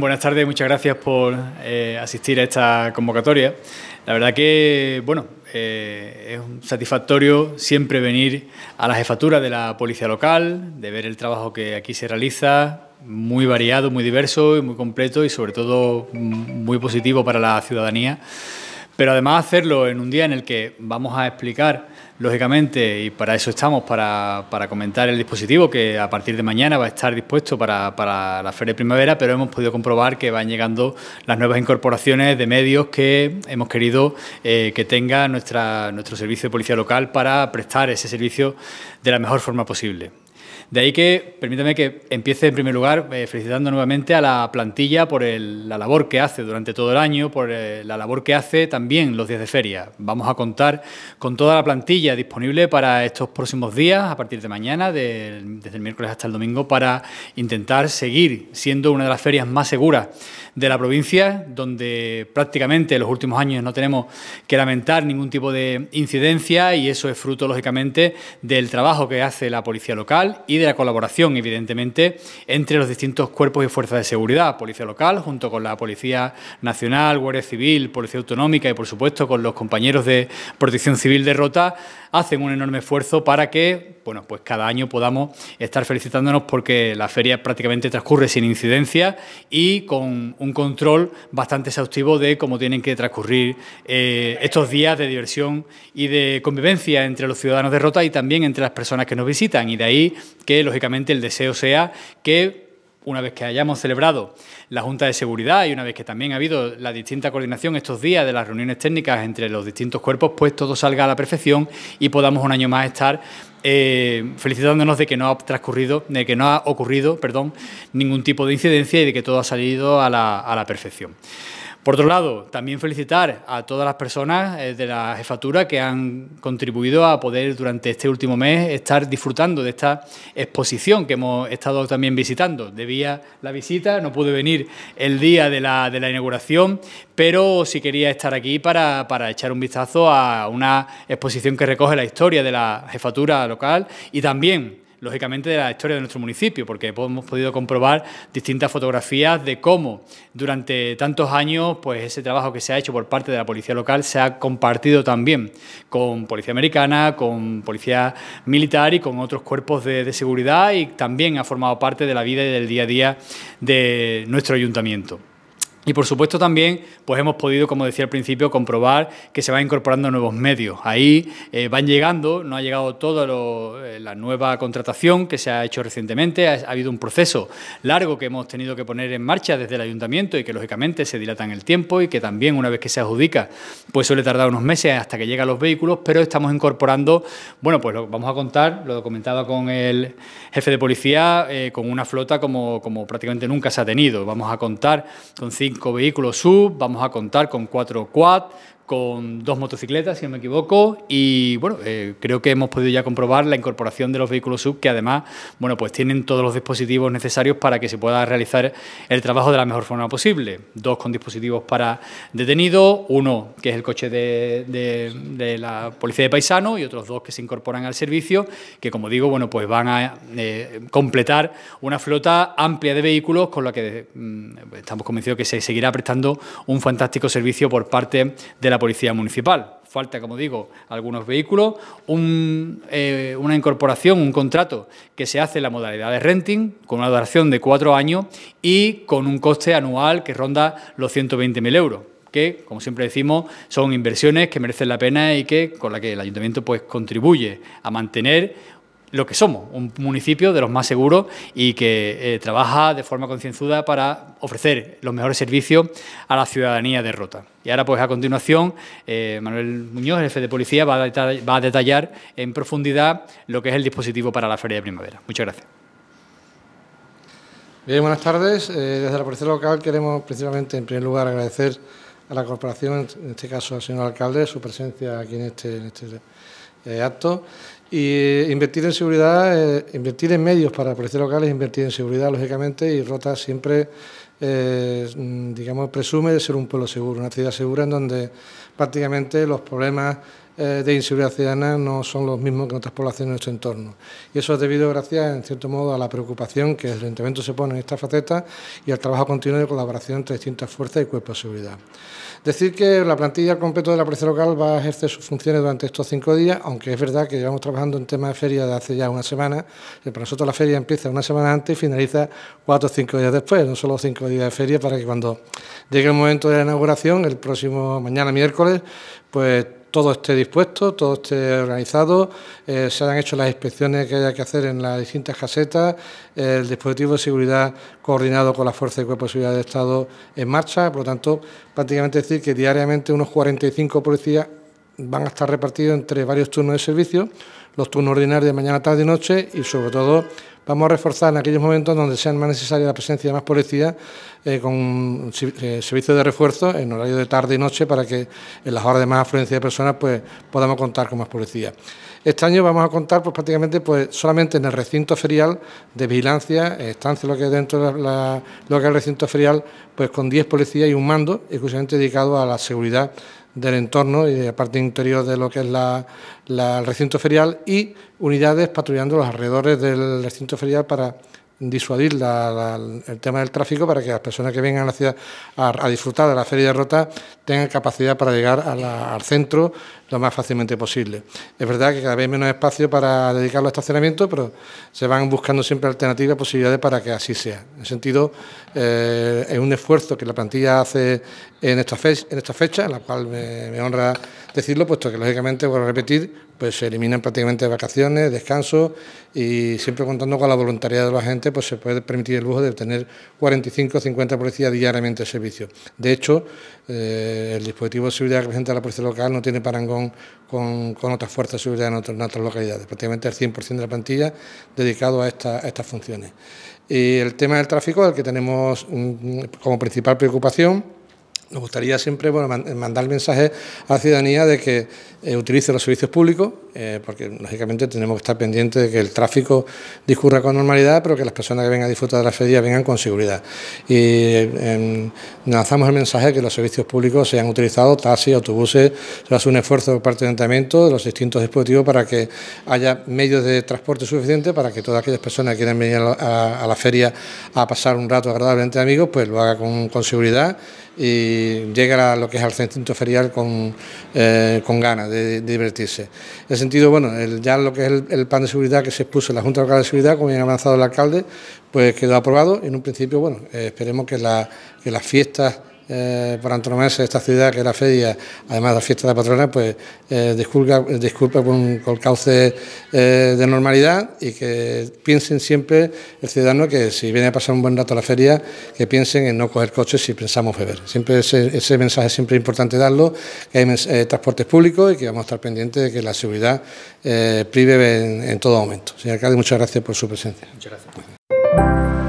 Buenas tardes, muchas gracias por eh, asistir a esta convocatoria. La verdad que, bueno, eh, es satisfactorio siempre venir a la jefatura de la policía local, de ver el trabajo que aquí se realiza, muy variado, muy diverso y muy completo y sobre todo muy positivo para la ciudadanía. Pero además hacerlo en un día en el que vamos a explicar Lógicamente, y para eso estamos, para, comentar el dispositivo que a partir de mañana va a estar dispuesto para, la Feria de Primavera, pero hemos podido comprobar que van llegando las nuevas incorporaciones de medios que hemos querido eh, que tenga nuestra, nuestro servicio de policía local para prestar ese servicio de la mejor forma posible. De ahí que, permítame que empiece en primer lugar eh, felicitando nuevamente a la plantilla por la labor que hace durante todo el año, por eh, la labor que hace también los días de feria. Vamos a contar con toda la plantilla disponible para estos próximos días, a partir de mañana, desde el miércoles hasta el domingo, para intentar seguir siendo una de las ferias más seguras de la provincia, donde prácticamente en los últimos años no tenemos que lamentar ningún tipo de incidencia y eso es fruto, lógicamente, del trabajo que hace la policía local y de la colaboración, evidentemente, entre los distintos cuerpos y fuerzas de seguridad, policía local, junto con la Policía Nacional, Guardia Civil, Policía Autonómica y, por supuesto, con los compañeros de Protección Civil de Rota, hacen un enorme esfuerzo para que bueno, pues cada año podamos estar felicitándonos porque la feria prácticamente transcurre sin incidencia y con un control bastante exhaustivo de cómo tienen que transcurrir eh, estos días de diversión y de convivencia entre los ciudadanos de Rota y también entre las personas que nos visitan. Y de ahí que, lógicamente, el deseo sea que una vez que hayamos celebrado la Junta de Seguridad y una vez que también ha habido la distinta coordinación estos días de las reuniones técnicas entre los distintos cuerpos, pues todo salga a la perfección y podamos un año más estar eh, felicitándonos de que no ha transcurrido, de que no ha ocurrido, perdón, ningún tipo de incidencia y de que todo ha salido a la, a la perfección. Por otro lado, también felicitar a todas las personas eh, de la jefatura que han contribuido a poder durante este último mes estar disfrutando de esta exposición que hemos estado también visitando. Debía la visita, no pude venir el día de la, inauguración, pero sí quería estar aquí para, para, echar un vistazo a una exposición que recoge la historia de la jefatura local y también lógicamente, de la historia de nuestro municipio, porque hemos podido comprobar distintas fotografías de cómo durante tantos años, pues ese trabajo que se ha hecho por parte de la policía local se ha compartido también con policía americana, con policía militar y con otros cuerpos de, de seguridad y también ha formado parte de la vida y del día a día de nuestro ayuntamiento. Y por supuesto también pues hemos podido, como decía al principio, comprobar que se van incorporando nuevos medios. Ahí eh, van llegando, no ha llegado toda eh, la nueva contratación que se ha hecho recientemente, ha, habido un proceso largo que hemos tenido que poner en marcha desde el ayuntamiento y que lógicamente se dilata en el tiempo y que también una vez que se adjudica pues suele tardar unos meses hasta que llegan los vehículos, pero estamos incorporando, bueno pues lo vamos a contar, lo comentaba con el jefe de policía, eh, con una flota como, como prácticamente nunca se ha tenido. Vamos a contar con cinco 5 vehículos sub, vamos a contar con 4 quad, con dos motocicletas, si no me equivoco, y bueno, eh, creo que hemos podido ya comprobar la incorporación de los vehículos sub, que además, bueno, pues tienen todos los dispositivos necesarios para que se pueda realizar el trabajo de la mejor forma posible. Dos con dispositivos para detenidos, uno que es el coche de, la policía de paisano y otros dos que se incorporan al servicio, que como digo, bueno, pues van a eh, completar una flota amplia de vehículos con la que mm, estamos convencidos que se seguirá prestando un fantástico servicio por parte de la Policía Municipal. Falta, como digo, algunos vehículos, eh, una incorporación, un contrato que se hace en la modalidad de renting, con una duración de cuatro años y con un coste anual que ronda los 120.000 euros que, como siempre decimos, son inversiones que merecen la pena y que con la que el ayuntamiento pues contribuye a mantener lo que somos, un municipio de los más seguros y que eh, trabaja de forma concienzuda para ofrecer los mejores servicios a la ciudadanía de Rota. Y ahora, pues a continuación, eh, Manuel Muñoz, jefe de policía, va a, detallar, va a detallar en profundidad lo que es el dispositivo para la Feria de Primavera. Muchas gracias. Bien, buenas tardes. Eh, desde la Policía Local queremos, principalmente, en primer lugar, agradecer a la Corporación, en este caso al señor alcalde, su presencia aquí en este, este eh, Y eh, invertir en seguridad, eh, invertir en medios para policías locales, invertir en seguridad, lógicamente, y Rota siempre, eh, mm, digamos, presume de ser un pueblo seguro, una ciudad segura en donde prácticamente los problemas eh, de inseguridad ciudadana no son los mismos que otras poblaciones de nuestro entorno. Y eso es debido, gracias, en cierto modo, a la preocupación que el Ayuntamiento se pone en esta faceta y al trabajo continuo de colaboración entre distintas fuerzas y cuerpos de seguridad. Decir que la plantilla completa de la policía local va a ejercer sus funciones durante estos cinco días, aunque es verdad que llevamos trabajando en temas de feria de hace ya una semana, que eh, para nosotros la feria empieza una semana antes y finaliza cuatro o cinco días después, no solo cinco días de feria, para que cuando llegue el momento de la inauguración, el próximo mañana miércoles, pues todo esté dispuesto, todo esté organizado, eh, se han hecho las inspecciones que haya que hacer en las distintas casetas, el dispositivo de seguridad coordinado con la Fuerza de Cuerpo de Seguridad de Estado en marcha, por lo tanto, prácticamente decir que diariamente unos 45 policías van a estar repartidos entre varios turnos de servicio, los turnos ordinarios de mañana, tarde y noche y sobre todo Vamos a reforzar en aquellos momentos donde sea más necesaria la presencia de más policía eh, con eh, servicios de refuerzo en horario de tarde y noche para que en las horas de más afluencia de personas pues podamos contar con más policía. Este año vamos a contar pues prácticamente pues solamente en el recinto ferial de vigilancia, eh, estancia lo que dentro de lo que el recinto ferial, pues con 10 policías y un mando exclusivamente dedicado a la seguridad del entorno y de la parte interior de lo que es la, el recinto ferial y unidades patrullando los alrededores del recinto ferial para disuadir el tema del tráfico para que las personas que vengan a la ciudad a, disfrutar de la feria de Rota tengan capacidad para llegar al centro lo más fácilmente posible. Es verdad que cada vez hay menos espacio para dedicarlo a estacionamiento, pero se van buscando siempre alternativas, posibilidades para que así sea. En sentido, eh, es un esfuerzo que la plantilla hace en esta fecha, en, esta la cual me, honra decirlo, puesto que lógicamente, vuelvo a repetir, pues se eliminan prácticamente vacaciones, descansos y siempre contando con la voluntad de la gente, pues se puede permitir el lujo de tener 45 o 50 policías diariamente en servicio. De hecho, eh, el dispositivo de seguridad que presenta la policía local no tiene parangón con, otras fuerzas de seguridad en, otras, localidades. Prácticamente el 100% de la plantilla dedicado a, estas funciones. Y el tema del tráfico, el que tenemos como principal preocupación, nos gustaría siempre mandar el mensaje a la ciudadanía de que eh, utilice los servicios públicos, eh, porque lógicamente tenemos que estar pendientes de que el tráfico discurra con normalidad, pero que las personas que vengan a disfrutar de la feria vengan con seguridad. Y em, lanzamos el mensaje de que los servicios públicos sean utilizados, taxis, autobuses, se hace un esfuerzo por parte del ayuntamiento, de los distintos dispositivos, para que haya medios de transporte suficiente para que todas aquellas personas que quieran venir a, la feria a pasar un rato agradable entre amigos, pues lo haga con seguridad y llega a lo que es al centro ferial con, eh, con ganas de, divertirse. En el sentido, bueno, ya lo que es el, plan de seguridad que se expuso en la Junta Local de Seguridad, como bien ha avanzado el alcalde, pues quedó aprobado. En un principio, bueno, eh, esperemos que las fiestas eh, por antonomasia de esta ciudad, que es la feria, además de la fiesta de la patrona, pues eh, disculpa, con, el cauce eh, de normalidad y que piensen siempre el ciudadano que si viene a pasar un buen rato a la feria, que piensen en no coger coches si pensamos beber. Siempre ese, mensaje es siempre importante darlo, que hay eh, transportes públicos y que vamos a estar pendientes de que la seguridad prive en, todo momento. Señor alcalde, muchas gracias por su presencia. Muchas gracias.